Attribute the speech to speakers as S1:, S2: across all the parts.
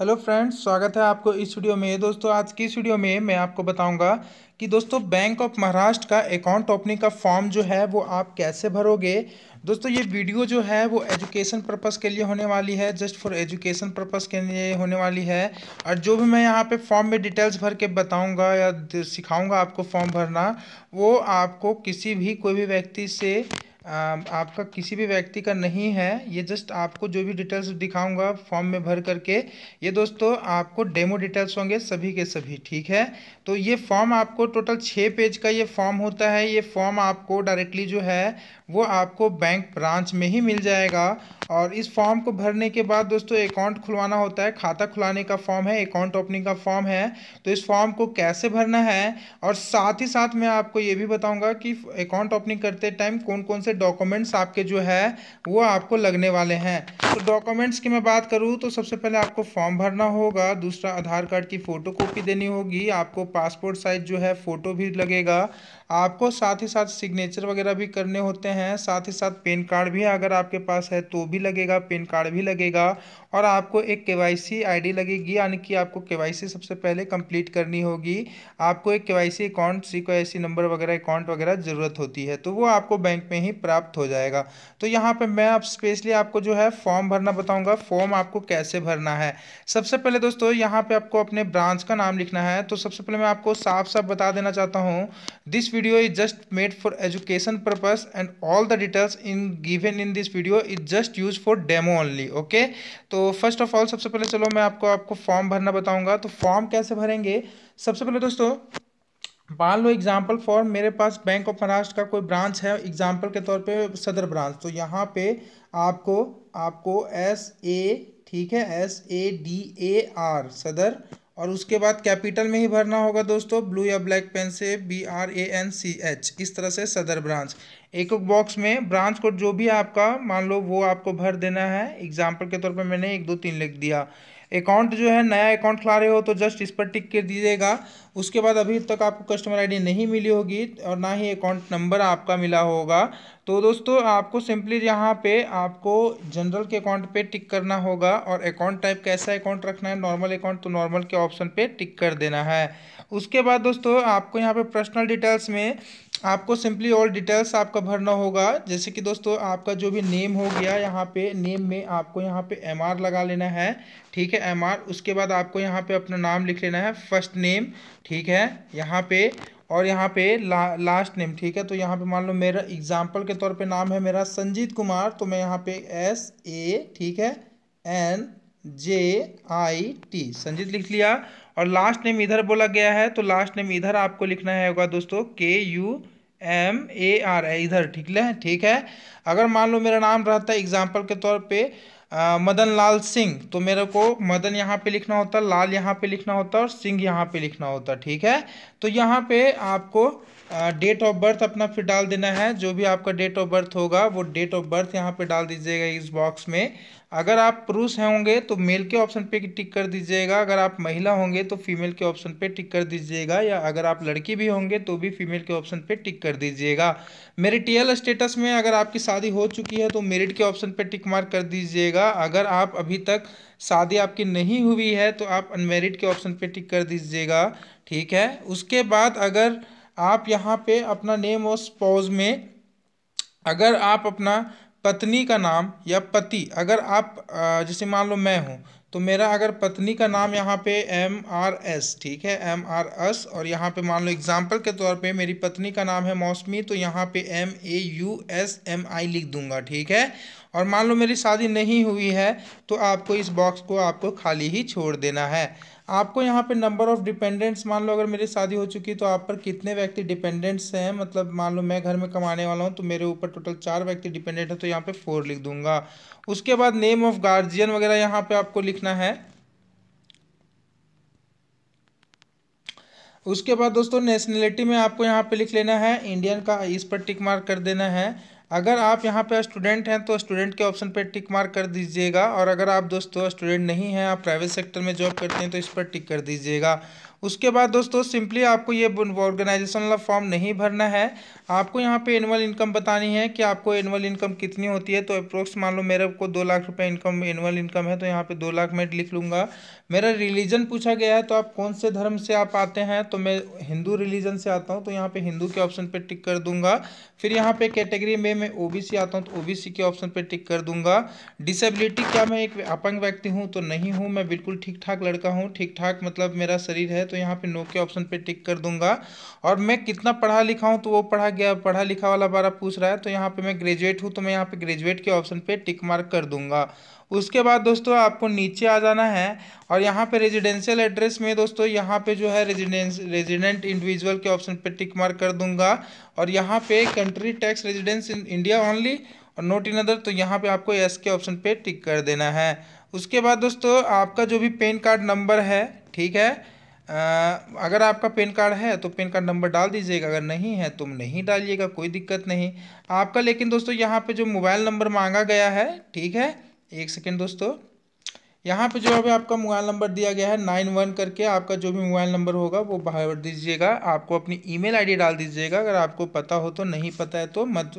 S1: hello friends स्वागत है आपको इस वीडियो में दोस्तों आज की इस वीडियो में मैं आपको बताऊंगा कि दोस्तों बैंक ऑफ महाराष्ट्र का अकाउंट ओपनिंग का फॉर्म जो है वो आप कैसे भरोगे दोस्तों ये वीडियो जो है वो एजुकेशन पर्पस के लिए होने वाली है जस्ट फॉर एजुकेशन पर्पस के लिए होने वाली है और जो भी मैं यहाँ पे फॉर्म में डिटेल्स भर के बताऊँगा या सिखाऊँगा आपको फॉर्म भरना वो आपको किसी भी कोई भी व्यक्ति से Um, आपका किसी भी व्यक्ति का नहीं है ये जस्ट आपको जो भी डिटेल्स दिखाऊंगा फॉर्म में भर करके ये दोस्तों आपको डेमो डिटेल्स होंगे सभी के सभी ठीक है तो ये फॉर्म आपको टोटल छः पेज का ये फॉर्म होता है ये फॉर्म आपको डायरेक्टली जो है वो आपको बैंक ब्रांच में ही मिल जाएगा और इस फॉर्म को भरने के बाद दोस्तों अकाउंट खुलवाना होता है खाता खुलाने का फॉर्म है अकाउंट ओपनिंग का फॉर्म है तो इस फॉर्म को कैसे भरना है और साथ ही साथ मैं आपको ये भी बताऊंगा कि अकाउंट ओपनिंग करते टाइम कौन कौन से डॉक्यूमेंट्स आपके जो है वो आपको लगने वाले हैं तो डॉक्यूमेंट्स की मैं बात करूँ तो सबसे पहले आपको फॉर्म भरना होगा दूसरा आधार कार्ड की फ़ोटो देनी होगी आपको पासपोर्ट साइज़ जो है फ़ोटो भी लगेगा आपको साथ ही साथ सिग्नेचर वगैरह भी करने होते हैं हैं साथ ही साथ पेन कार्ड भी अगर आपके पास है तो भी लगेगा पेन कार्ड भी लगेगा और आपको एक के वाई लगेगी यानी कि आपको के सबसे पहले कंप्लीट करनी होगी आपको एक के अकाउंट सी को नंबर वगैरह अकाउंट वगैरह ज़रूरत होती है तो वो आपको बैंक में ही प्राप्त हो जाएगा तो यहाँ पर मैं आप स्पेशली आपको जो है फॉर्म भरना बताऊँगा फॉर्म आपको कैसे भरना है सबसे पहले दोस्तों यहाँ पर आपको अपने ब्रांच का नाम लिखना है तो सबसे पहले मैं आपको साफ साफ बता देना चाहता हूँ this video is just made for education purpose and all the details in given in this video is just used for demo only okay तो first of all सबसे पहले चलो मैं आपको आपको फॉर्म भरना बताऊंगा तो फॉर्म कैसे भरेंगे सबसे पहले दोस्तों मान लो एग्जाम्पल फॉर मेरे पास बैंक ऑफ महाराष्ट्र का कोई ब्रांच है एग्जाम्पल के तौर पे सदर ब्रांच तो यहाँ पे आपको आपको एस ए ठीक है S A D A R Sadar और उसके बाद कैपिटल में ही भरना होगा दोस्तों ब्लू या ब्लैक पेन से B R A N C H इस तरह से सदर ब्रांच एक एक बॉक्स में ब्रांच कोड जो भी आपका मान लो वो आपको भर देना है एग्जाम्पल के तौर पर मैंने एक दो तीन लिख दिया अकाउंट जो है नया अकाउंट खुला रहे हो तो जस्ट इस पर टिक कर दीजिएगा उसके बाद अभी तक आपको कस्टमर आईडी नहीं मिली होगी और ना ही अकाउंट नंबर आपका मिला होगा तो दोस्तों आपको सिंपली यहाँ पे आपको जनरल के अकाउंट पे टिक करना होगा और अकाउंट टाइप कैसा अकाउंट रखना है नॉर्मल अकाउंट तो नॉर्मल के ऑप्शन पे टिक कर देना है उसके बाद दोस्तों आपको यहाँ पे पर्सनल डिटेल्स में आपको सिंपली ऑल डिटेल्स आपका भरना होगा जैसे कि दोस्तों आपका जो भी नेम हो गया यहाँ पे नेम में आपको यहाँ पे एम आर लगा लेना है ठीक है एम आर उसके बाद आपको यहाँ पे अपना नाम लिख लेना है फर्स्ट नेम ठीक है यहाँ पे और यहाँ पे ला, लास्ट नेम ठीक है तो यहाँ पे मान लो मेरा एग्जाम्पल के तौर पर नाम है मेरा संजीत कुमार तो मैं यहाँ पे एस ए ठीक है N J I T Sanjit लिख लिया और लास्ट नेम इधर बोला गया है तो लास्ट नेम इधर आपको लिखना है होगा दोस्तों के यू एम ए आर इधर ठीक है ठीक है अगर मान लो मेरा नाम रहता है एग्जाम्पल के तौर पे आ, मदन लाल सिंह तो मेरे को मदन यहाँ पे लिखना होता लाल यहाँ पे लिखना होता और सिंह यहाँ पे लिखना होता ठीक है तो यहाँ पे आपको डेट ऑफ बर्थ अपना फिर डाल देना है जो भी आपका डेट ऑफ बर्थ होगा वो डेट ऑफ बर्थ यहाँ पे डाल दीजिएगा इस बॉक्स में अगर आप पुरुष होंगे तो मेल के ऑप्शन पे टिक कर दीजिएगा अगर आप महिला होंगे तो फीमेल के ऑप्शन पे टिक कर दीजिएगा या अगर आप लड़की भी होंगे तो भी फीमेल के ऑप्शन पे टिक कर दीजिएगा मेरिटियल स्टेटस में अगर आपकी शादी हो चुकी है तो मेरिट के ऑप्शन पे टिक मार कर दीजिएगा अगर आप अभी तक शादी आपकी नहीं हुई है तो आप अनमेरिड के ऑप्शन पर टिक कर दीजिएगा ठीक है उसके बाद अगर आप यहाँ पे अपना नेम और स्पाउस में अगर आप अपना पत्नी का नाम या पति अगर आप जैसे मान लो मैं हूँ तो मेरा अगर पत्नी का नाम यहाँ पे एम आर एस ठीक है एम आर एस और यहाँ पे मान लो एग्जाम्पल के तौर पे मेरी पत्नी का नाम है मौसमी तो यहाँ पे M A U S M I लिख दूंगा ठीक है और मान लो मेरी शादी नहीं हुई है तो आपको इस बॉक्स को आपको खाली ही छोड़ देना है आपको यहाँ पे नंबर ऑफ़ डिपेंडेंट्स मान लो अगर मेरी शादी हो चुकी है तो आप पर कितने व्यक्ति डिपेंडेंट्स हैं मतलब मान लो मैं घर में कमाने वाला हूँ तो मेरे ऊपर टोटल चार व्यक्ति डिपेंडेंट है तो यहाँ पे फोर लिख दूंगा उसके बाद नेम ऑफ़ गार्जियन वगैरह यहाँ पे आपको लिखना है उसके बाद दोस्तों नेशनलिटी में आपको यहाँ पे लिख लेना है इंडियन का इस पर टिक मार्क कर देना है अगर आप यहाँ पे स्टूडेंट हैं तो स्टूडेंट के ऑप्शन पे टिक मार्क कर दीजिएगा और अगर आप दोस्तों स्टूडेंट नहीं हैं आप प्राइवेट सेक्टर में जॉब करते हैं तो इस पर टिक कर दीजिएगा उसके बाद दोस्तों सिंपली आपको ये वाला फॉर्म नहीं भरना है आपको यहाँ पे एनुअल इनकम बतानी है कि आपको एनुअल इनकम कितनी होती है तो अप्रोक्स मान लो मेरे को दो लाख रुपए इनकम एनुअल इनकम है तो यहाँ पे दो लाख मैं लिख लूँगा मेरा रिलीजन पूछा गया है तो आप कौन से धर्म से आप आते हैं तो मैं हिंदू रिलीजन से आता हूँ तो यहाँ पर हिंदू के ऑप्शन पर टिक कर दूंगा फिर यहाँ पर कैटेगरी में मैं ओ आता हूँ तो ओ के ऑप्शन पर टिक कर दूंगा डिसेबिलिटी क्या मैं एक अपंग व्यक्ति हूँ तो नहीं हूँ मैं बिल्कुल ठीक ठाक लड़का हूँ ठीक ठाक मतलब मेरा शरीर है तो यहाँ पे नो के ऑप्शन पे टिक कर दूंगा और मैं कितना पढ़ा लिखा हूँ तो वो पढ़ा गया पढ़ा लिखा वाला बारा पूछ रहा है तो यहाँ पे मैं ग्रेजुएट हूँ तो मैं यहाँ पे ग्रेजुएट के ऑप्शन पे टिक मार्क कर दूंगा उसके बाद दोस्तों आपको नीचे आ जाना है और यहाँ पे रेजिडेंशियल एड्रेस में दोस्तों यहाँ पे जो है रेजिडेंस रेजिडेंट इंडिविजुअल के ऑप्शन पे टिक मार्क कर दूंगा और यहाँ पे country tax residence in India only और नोट इन अदर तो यहाँ पे आपको एस के ऑप्शन पे टिक कर देना है उसके बाद दोस्तों आपका जो भी पेन कार्ड नंबर है ठीक है अगर आपका पेन कार्ड है तो पेन कार्ड नंबर डाल दीजिएगा अगर नहीं है तो नहीं डालिएगा कोई दिक्कत नहीं आपका लेकिन दोस्तों यहाँ पे जो मोबाइल नंबर मांगा गया है ठीक है एक सेकेंड दोस्तों यहाँ पे जो है आपका मोबाइल नंबर दिया गया है नाइन वन करके आपका जो भी मोबाइल नंबर होगा वो भर दीजिएगा आपको अपनी ईमेल आईडी डाल दीजिएगा अगर आपको पता हो तो नहीं पता है तो मत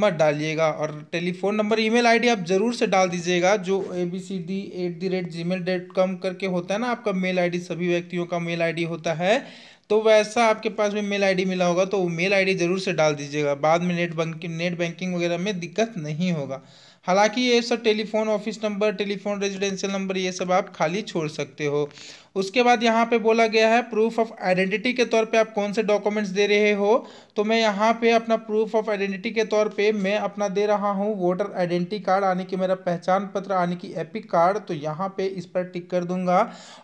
S1: मत डालिएगा और टेलीफोन नंबर ईमेल आईडी आप ज़रूर से डाल दीजिएगा जो A B C D at the rate Gmail dot com करके होता है ना आपका मेल आईडी सभी व्यक्तियों का मेल आईडी होता है तो वैसा आपके पास भी मेल आईडी मिला होगा तो वो मेल आईडी ज़रूर से डाल दीजिएगा बाद में नेट बैंकिंग नेट बैंकिंग वगैरह में दिक्कत नहीं होगा हालांकि ये सब telephone office number telephone residential number ये सब आप खाली छोड़ सकते हो उसके बाद यहाँ पे बोला गया है प्रूफ ऑफ आइडेंटिटी के तौर पे आप कौन से डॉक्यूमेंट्स दे रहे हो तो मैं यहाँ पे अपना प्रूफ ऑफ आइडेंटिटी के तौर पे मैं अपना दे रहा हूँ वोटर आइडेंटिटी कार्ड आने कि मेरा पहचान पत्र आने की एपिक कार्ड तो यहाँ पे इस पर टिक कर दूंगा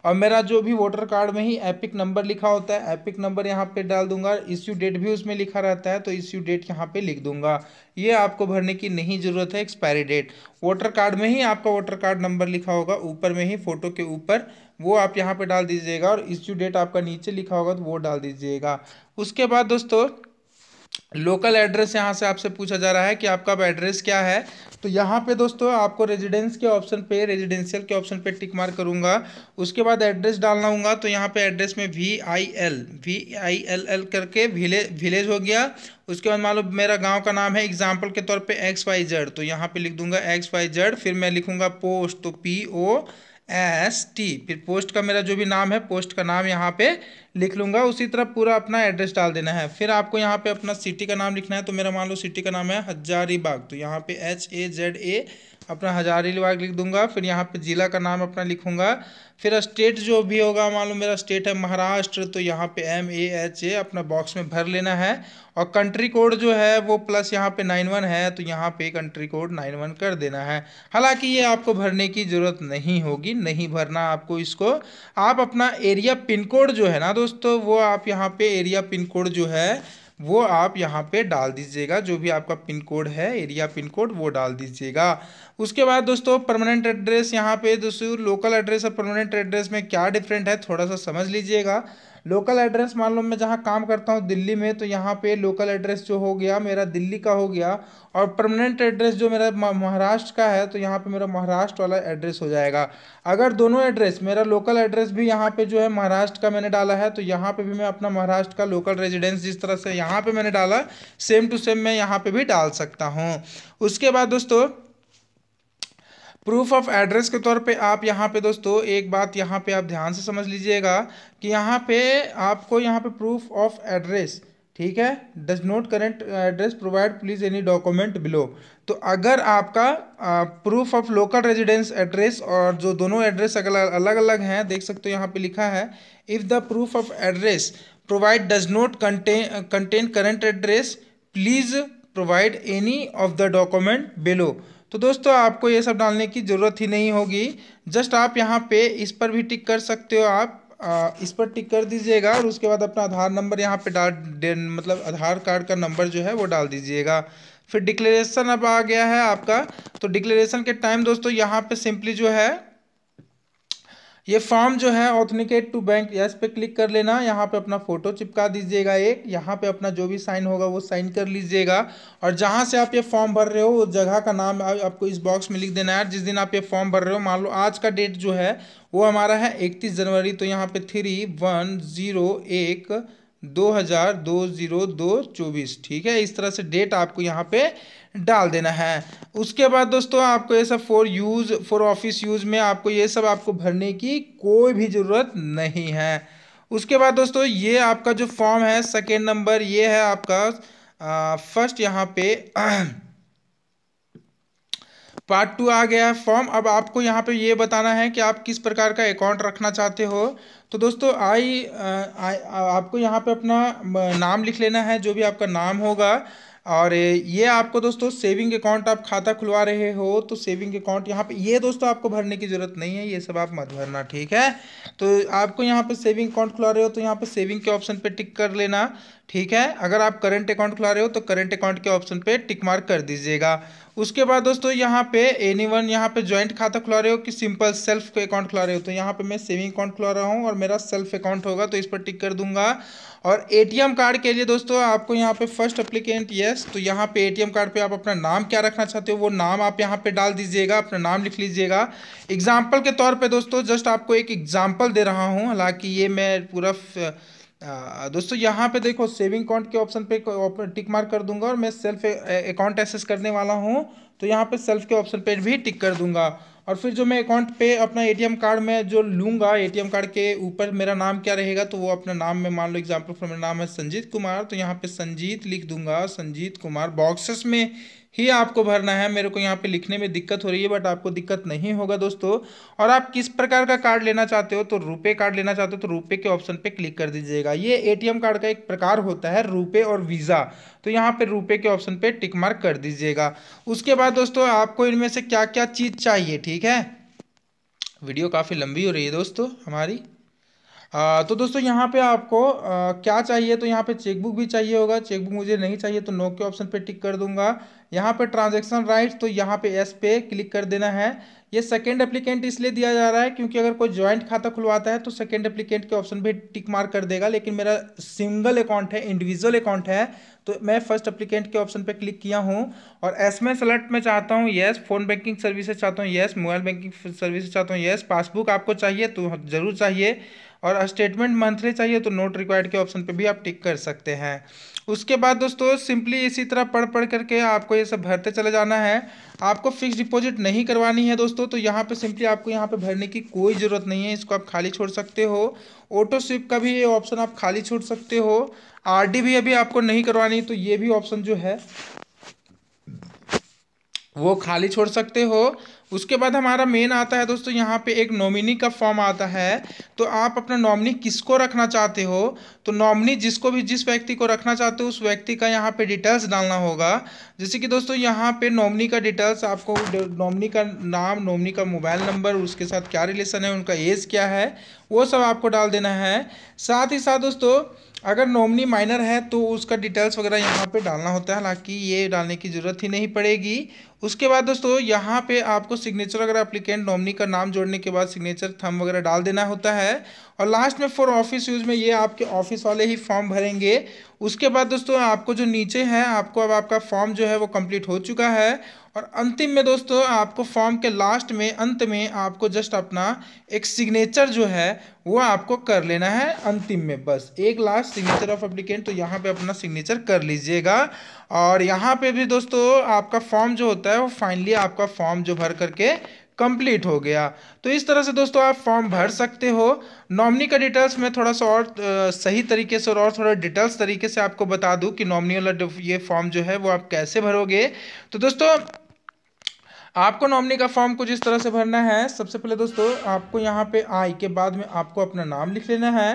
S1: और मेरा जो भी वोटर कार्ड में ही एपिक नंबर लिखा होता है एपिक नंबर यहाँ पर डाल दूंगा इश्यू डेट भी उसमें लिखा रहता है तो इश्यू डेट यहाँ पे लिख दूंगा ये आपको भरने की नहीं ज़रूरत है एक्सपायरी डेट वोटर कार्ड में ही आपका वोटर कार्ड नंबर लिखा होगा ऊपर में ही फ़ोटो के ऊपर वो आप यहाँ पे डाल दीजिएगा और इश्यू डेट आपका नीचे लिखा होगा तो वो डाल दीजिएगा उसके बाद दोस्तों लोकल एड्रेस यहाँ से आपसे पूछा जा रहा है कि आपका एड्रेस क्या है तो यहाँ पे दोस्तों आपको रेजिडेंस के ऑप्शन पे रेजिडेंशियल के ऑप्शन पे टिक मार करूँगा उसके बाद एड्रेस डालना होगा तो यहाँ पे एड्रेस में V I L V I L L करके विले विलेज हो गया उसके बाद मान लो मेरा गांव का नाम है एग्जाम्पल के तौर पर एक्स वाई जेड तो यहाँ पे लिख दूंगा एक्स वाई जेड फिर मैं लिखूँगा पोस्ट तो पी ओ एस टी फिर पोस्ट का मेरा जो भी नाम है पोस्ट का नाम यहाँ पे लिख लूँगा उसी तरह पूरा अपना एड्रेस डाल देना है फिर आपको यहाँ पे अपना सिटी का नाम लिखना है तो मेरा मान लो सिटी का नाम है हजारीबाग तो यहाँ पे एच ए जेड ए अपना हजारी विभाग लिख दूंगा फिर यहाँ पे ज़िला का नाम अपना लिखूंगा फिर स्टेट जो भी होगा मान लो मेरा स्टेट है महाराष्ट्र तो यहाँ पे एम ए एच ए अपना बॉक्स में भर लेना है और कंट्री कोड जो है वो प्लस यहाँ पे नाइन वन है तो यहाँ पे कंट्री कोड नाइन वन कर देना है हालांकि ये आपको भरने की ज़रूरत नहीं होगी नहीं भरना आपको इसको आप अपना एरिया पिन कोड जो है ना दोस्तों वो आप यहाँ पे एरिया पिन कोड जो है वो आप यहाँ पे डाल दीजिएगा जो भी आपका पिन कोड है एरिया पिन कोड वो डाल दीजिएगा उसके बाद दोस्तों परमानेंट एड्रेस यहाँ पे दोस्तों लोकल एड्रेस और परमानेंट एड्रेस में क्या डिफरेंट है थोड़ा सा समझ लीजिएगा लोकल एड्रेस मान लो मैं जहाँ काम करता हूँ दिल्ली में तो यहाँ पे लोकल एड्रेस जो हो गया मेरा दिल्ली का हो गया और परमानेंट एड्रेस जो मेरा महाराष्ट्र का है तो यहाँ पे मेरा महाराष्ट्र वाला एड्रेस हो जाएगा अगर दोनों एड्रेस मेरा लोकल एड्रेस भी यहाँ पे जो है महाराष्ट्र का मैंने डाला है तो यहाँ पे भी मैं अपना महाराष्ट्र का लोकल रेजिडेंस जिस तरह से यहाँ पे मैंने डाला सेम टू सेम मैं यहाँ पे भी डाल सकता हूँ उसके बाद दोस्तों प्रूफ ऑफ एड्रेस के तौर पे आप यहाँ पे दोस्तों एक बात यहाँ पे आप ध्यान से समझ लीजिएगा कि यहाँ पे आपको यहाँ पे प्रूफ ऑफ एड्रेस ठीक है does not current address provide please any document below तो अगर आपका proof of local residence address और जो दोनों एड्रेस अगल अलग अलग हैं देख सकते हो यहाँ पे लिखा है if the proof of address provide does not contain contain current address please provide any of the document below तो दोस्तों आपको ये सब डालने की ज़रूरत ही नहीं होगी जस्ट आप यहाँ पे इस पर भी टिक कर सकते हो आप आ, इस पर टिक कर दीजिएगा और उसके बाद अपना आधार नंबर यहाँ पे डाल मतलब आधार कार्ड का नंबर जो है वो डाल दीजिएगा फिर डिक्लेरेशन अब आ गया है आपका तो डिक्लेरेशन के टाइम दोस्तों यहाँ पे सिंपली जो है ये फॉर्म जो है ऑथेनिकेट टू बैंक यस पे क्लिक कर लेना यहाँ पे अपना फोटो चिपका दीजिएगा एक यहाँ पे अपना जो भी साइन होगा वो साइन कर लीजिएगा और जहाँ से आप ये फॉर्म भर रहे हो उस जगह का नाम आपको इस बॉक्स में लिख देना है जिस दिन आप ये फॉर्म भर रहे हो मान लो आज का डेट जो है वो हमारा है इकतीस जनवरी तो यहाँ पे थ्री वन जीरो एक दो हज़ार दो ज़ीरो दो चौबीस ठीक है इस तरह से डेट आपको यहाँ पे डाल देना है उसके बाद दोस्तों आपको ये सब for use for office use में आपको ये सब आपको भरने की कोई भी ज़रूरत नहीं है उसके बाद दोस्तों ये आपका जो फॉर्म है सेकेंड नंबर ये है आपका फर्स्ट यहाँ पे पार्ट टू आ गया है फॉर्म अब आपको यहाँ पे ये बताना है कि आप किस प्रकार का अकाउंट रखना चाहते हो तो दोस्तों आई, uh, uh, आपको यहाँ पे अपना नाम लिख लेना है जो भी आपका नाम होगा और ये आपको दोस्तों सेविंग अकाउंट आप खाता खुलवा रहे हो तो सेविंग अकाउंट यहाँ पे ये दोस्तों आपको भरने की ज़रूरत नहीं है ये सब आप मत भरना ठीक है तो आपको यहाँ पे सेविंग अकाउंट खुलवा रहे हो तो यहाँ पे सेविंग के ऑप्शन पे टिक कर लेना ठीक है अगर आप करंट अकाउंट खुला रहे हो तो करंट अकाउंट के ऑप्शन पे टिक मार्क कर दीजिएगा उसके बाद दोस्तों यहाँ पे एनी वन यहाँ पे ज्वाइंट खाता खुला रहे हो कि सिंपल सेल्फ अकाउंट खुला रहे हो तो यहाँ पे मैं सेविंग अकाउंट खुला रहा हूँ और मेरा सेल्फ अकाउंट होगा तो इस पर टिक कर दूंगा और एटीएम कार्ड के लिए दोस्तों आपको यहाँ पे फर्स्ट अप्लीकेंट येस तो यहाँ पे एटीएम कार्ड पे आप अपना नाम क्या रखना चाहते हो वो नाम आप यहाँ पे डाल दीजिएगा अपना नाम लिख लीजिएगा एग्जाम्पल के तौर पर दोस्तों जस्ट आपको एक एग्जाम्पल दे रहा हूँ हालांकि ये मैं पूरा दोस्तों यहाँ पे देखो सेविंग अकाउंट के ऑप्शन पे टिक मार कर दूंगा और मैं सेल्फ अकाउंट एक्सेस करने वाला हूँ तो यहाँ पे सेल्फ के ऑप्शन पे भी टिक कर दूंगा और फिर जो मैं अकाउंट पे अपना एटीएम कार्ड में जो लूँगा एटीएम कार्ड के ऊपर मेरा नाम क्या रहेगा तो वो अपना नाम में मान लो एग्जाम्पल फॉर मेरा नाम है संजीत कुमार तो यहाँ पे संजीत लिख दूंगा संजीत कुमार बॉक्सेस में ही आपको भरना है मेरे को यहाँ पे लिखने में दिक्कत हो रही है बट आपको दिक्कत नहीं होगा दोस्तों और आप किस प्रकार का कार्ड लेना चाहते हो तो रुपए कार्ड लेना चाहते हो तो रुपए के ऑप्शन पे क्लिक कर दीजिएगा ये एटीएम कार्ड का एक प्रकार होता है रुपए और वीज़ा तो यहाँ पे रुपए के ऑप्शन पे टिक मार्क कर दीजिएगा उसके बाद दोस्तों आपको इनमें से क्या क्या चीज़ चाहिए ठीक है वीडियो काफ़ी लंबी हो रही है दोस्तों हमारी तो दोस्तों यहाँ पे आपको क्या चाहिए तो यहाँ पे चेकबुक भी चाहिए होगा चेकबुक मुझे नहीं चाहिए तो नो के ऑप्शन पे टिक कर दूंगा यहाँ पे ट्रांजैक्शन राइट तो यहाँ पे एस पे क्लिक कर देना है ये सेकंड एप्लीकेंट इसलिए दिया जा रहा है क्योंकि अगर कोई ज्वाइंट खाता खुलवाता है तो सेकंड एप्लीकेंट के ऑप्शन भी टिक मार कर देगा लेकिन मेरा सिंगल अकाउंट है इंडिविजुअल अकाउंट है तो मैं फर्स्ट एप्लीकेंट के ऑप्शन पे क्लिक किया हूँ और एस में सेलेक्ट में चाहता हूँ येस फोन बैंकिंग सर्विसेज चाहता हूँ येस मोबाइल बैंकिंग सर्विसेज चाहता हूँ येस पासबुक आपको चाहिए तो ज़रूर चाहिए और स्टेटमेंट मंथली चाहिए तो नोट रिक्वायर्ड के ऑप्शन पे भी आप टिक कर सकते हैं उसके बाद दोस्तों सिंपली इसी तरह पढ़ पढ़ करके आपको ये सब भरते चले जाना है आपको फिक्स डिपॉजिट नहीं करवानी है दोस्तों तो यहाँ पे सिंपली आपको यहाँ पे भरने की कोई ज़रूरत नहीं है इसको आप खाली छोड़ सकते हो ऑटो स्विप का भी ये ऑप्शन आप खाली छोड़ सकते हो आर भी अभी आपको नहीं करवानी तो ये भी ऑप्शन जो है वो खाली छोड़ सकते हो उसके बाद हमारा मेन आता है दोस्तों यहाँ पे एक नॉमिनी का फॉर्म आता है तो आप अपना नॉमिनी किसको रखना चाहते हो तो नॉमिनी जिसको भी जिस व्यक्ति को रखना चाहते हो उस व्यक्ति का यहाँ पे डिटेल्स डालना होगा जैसे कि दोस्तों यहाँ पे नॉमिनी का डिटेल्स आपको नॉमिनी का नाम नॉमिनी का मोबाइल नंबर उसके साथ क्या रिलेशन है उनका एज क्या है वो सब आपको डाल देना है साथ ही साथ दोस्तों अगर नॉमनी माइनर है तो उसका डिटेल्स वगैरह यहाँ पे डालना होता है हालांकि ये डालने की ज़रूरत ही नहीं पड़ेगी उसके बाद दोस्तों यहाँ पे आपको सिग्नेचर अगर एप्लीकेंट नॉमनी का नाम जोड़ने के बाद सिग्नेचर थम वगैरह डाल देना होता है और लास्ट में फॉर ऑफिस यूज़ में ये आपके ऑफिस वाले ही फॉर्म भरेंगे उसके बाद दोस्तों आपको जो नीचे है आपको अब आपका फॉर्म जो है वो कंप्लीट हो चुका है और अंतिम में दोस्तों आपको फॉर्म के लास्ट में अंत में आपको जस्ट अपना एक सिग्नेचर जो है वो आपको कर लेना है अंतिम में बस एक लास्ट सिग्नेचर ऑफ अप्लीकेंट तो यहाँ पे अपना सिग्नेचर कर लीजिएगा और यहाँ पे भी दोस्तों आपका फॉर्म जो होता है वो फाइनली आपका फॉर्म जो भर करके कंप्लीट हो गया तो इस तरह से दोस्तों आप फॉर्म भर सकते हो नॉमनी का डिटेल्स मैं थोड़ा सा और सही तरीके से और थोड़ा डिटेल्स तरीके से आपको बता दूं कि नॉमनी वाला ये फॉर्म जो है वो आप कैसे भरोगे तो दोस्तों आपको नॉमनी का फॉर्म कुछ इस तरह से भरना है सबसे पहले दोस्तों आपको यहाँ पे आई के बाद में आपको अपना नाम लिख लेना है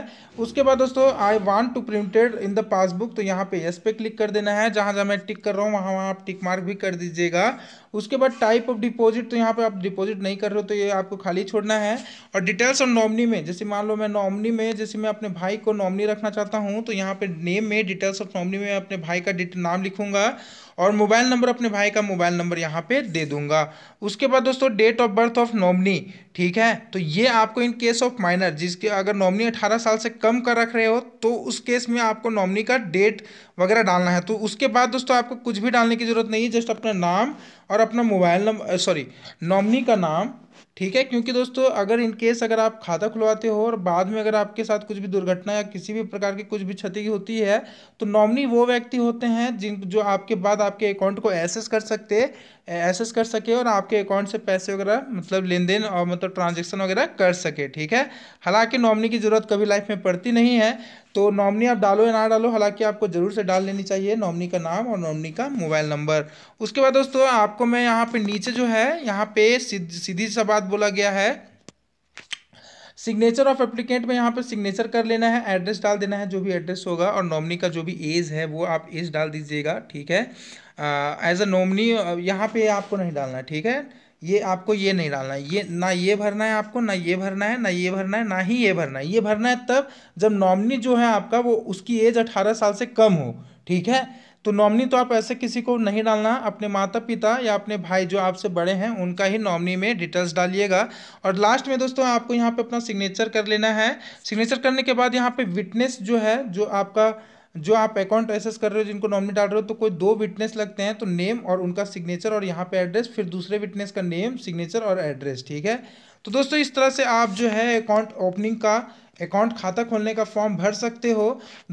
S1: उसके बाद दोस्तों I want to printed in the passbook तो यहाँ पे यस पे क्लिक कर देना है जहाँ जहाँ मैं टिक कर रहा हूँ वहाँ वहाँ आप टिक मार्क भी कर दीजिएगा उसके बाद टाइप ऑफ डिपॉजिट तो यहाँ पर आप डिपोजिट नहीं कर रहे हो तो ये आपको खाली छोड़ना है और डिटेल्स ऑन नॉमनी में जैसे मान लो मैं नॉमनी में जैसे मैं अपने भाई को नॉमनी रखना चाहता हूँ तो यहाँ पे नेम में डिटेल्स ऑफ नॉमनी में अपने भाई का नाम लिखूंगा और मोबाइल नंबर अपने भाई का मोबाइल नंबर यहाँ पे दे दूंगा उसके बाद दोस्तों date of birth of nominee ठीक है तो ये आपको इन केस ऑफ माइनर जिसके अगर नॉमनी अठारह साल से कम कर रख रहे हो तो उस केस में आपको नॉमनी का डेट वगैरह डालना है तो उसके बाद दोस्तों आपको कुछ भी डालने की ज़रूरत नहीं है जस्ट अपना नाम और अपना मोबाइल नंबर सॉरी नॉमनी का नाम ठीक है क्योंकि दोस्तों अगर इन केस अगर आप खाता खुलवाते हो और बाद में अगर आपके साथ कुछ भी दुर्घटना या किसी भी प्रकार की कुछ भी क्षति होती है तो नॉमिनी वो व्यक्ति होते हैं जिन जो आपके बाद आपके अकाउंट को एसेस कर सकते हैं एक्सेस कर सके और आपके अकाउंट से पैसे वगैरह मतलब लेन देन और मतलब ट्रांजेक्शन वगैरह कर सके ठीक है हालांकि नॉमनी की ज़रूरत कभी लाइफ में पड़ती नहीं है तो नॉमनी आप डालो या ना डालो हालांकि आपको ज़रूर से डाल लेनी चाहिए नॉमनी का नाम और नॉमनी का मोबाइल नंबर उसके बाद दोस्तों आपको मैं यहाँ पे नीचे जो है यहाँ पे सीधी सा बात बोला गया है सिग्नेचर ऑफ एप्लीकेंट में यहाँ पर सिग्नेचर कर लेना है एड्रेस डाल देना है जो भी एड्रेस होगा और नॉमनी का जो भी एज है वो आप एज डाल दीजिएगा ठीक है एज अ नॉमनी यहाँ पे आपको नहीं डालना ठीक है ये आपको ये नहीं डालना है ये ना ये भरना है आपको ना ये भरना है ना ये भरना है ना ही ये भरना है ये भरना है तब जब नॉमनी जो है आपका वो उसकी एज अठारह साल से कम हो ठीक है तो नॉमनी तो आप ऐसे किसी को नहीं डालना अपने माता पिता या अपने भाई जो आपसे बड़े हैं उनका ही नॉमनी में डिटेल्स डालिएगा और लास्ट में दोस्तों आपको यहाँ पे अपना सिग्नेचर कर लेना है सिग्नेचर करने के बाद यहाँ पे विटनेस जो है जो आपका जो आप अकाउंट एसेस कर रहे हो जिनको नॉमिनी डाल रहे हो तो कोई दो विटनेस लगते हैं तो नेम और उनका सिग्नेचर और यहाँ पे एड्रेस फिर दूसरे विटनेस का नेम सिग्नेचर और एड्रेस ठीक है तो दोस्तों इस तरह से आप जो है अकाउंट ओपनिंग का अकाउंट खाता खोलने का फॉर्म भर सकते हो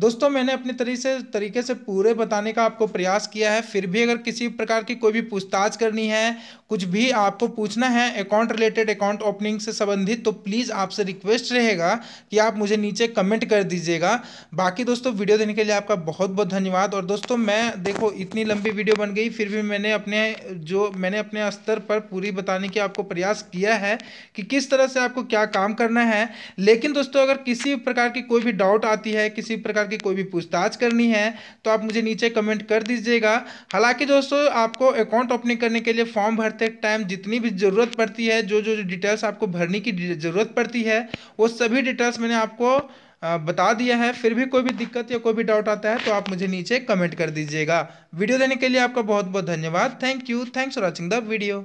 S1: दोस्तों मैंने अपने तरीके से तरीके से पूरे बताने का आपको प्रयास किया है फिर भी अगर किसी प्रकार की कोई भी पूछताछ करनी है कुछ भी आपको पूछना है अकाउंट रिलेटेड अकाउंट ओपनिंग से संबंधित तो प्लीज़ आपसे रिक्वेस्ट रहेगा कि आप मुझे नीचे कमेंट कर दीजिएगा बाकी दोस्तों वीडियो देने के लिए आपका बहुत बहुत धन्यवाद और दोस्तों मैं देखो इतनी लंबी वीडियो बन गई फिर भी मैंने अपने जो मैंने अपने स्तर पर पूरी बताने की आपको प्रयास किया है कि किस तरह से आपको क्या काम करना है लेकिन दोस्तों अगर अगर किसी भी प्रकार की कोई भी डाउट आती है किसी भी प्रकार की कोई भी पूछताछ करनी है तो आप मुझे नीचे कमेंट कर दीजिएगा हालांकि दोस्तों आपको अकाउंट ओपनिंग करने के लिए फॉर्म भरते टाइम जितनी भी ज़रूरत पड़ती है जो जो डिटेल्स आपको भरने की ज़रूरत पड़ती है वो सभी डिटेल्स मैंने आपको बता दिया है फिर भी कोई भी दिक्कत या कोई भी डाउट आता है तो आप मुझे नीचे कमेंट कर दीजिएगा वीडियो देने के लिए आपका बहुत बहुत धन्यवाद thank you thanks for watching the video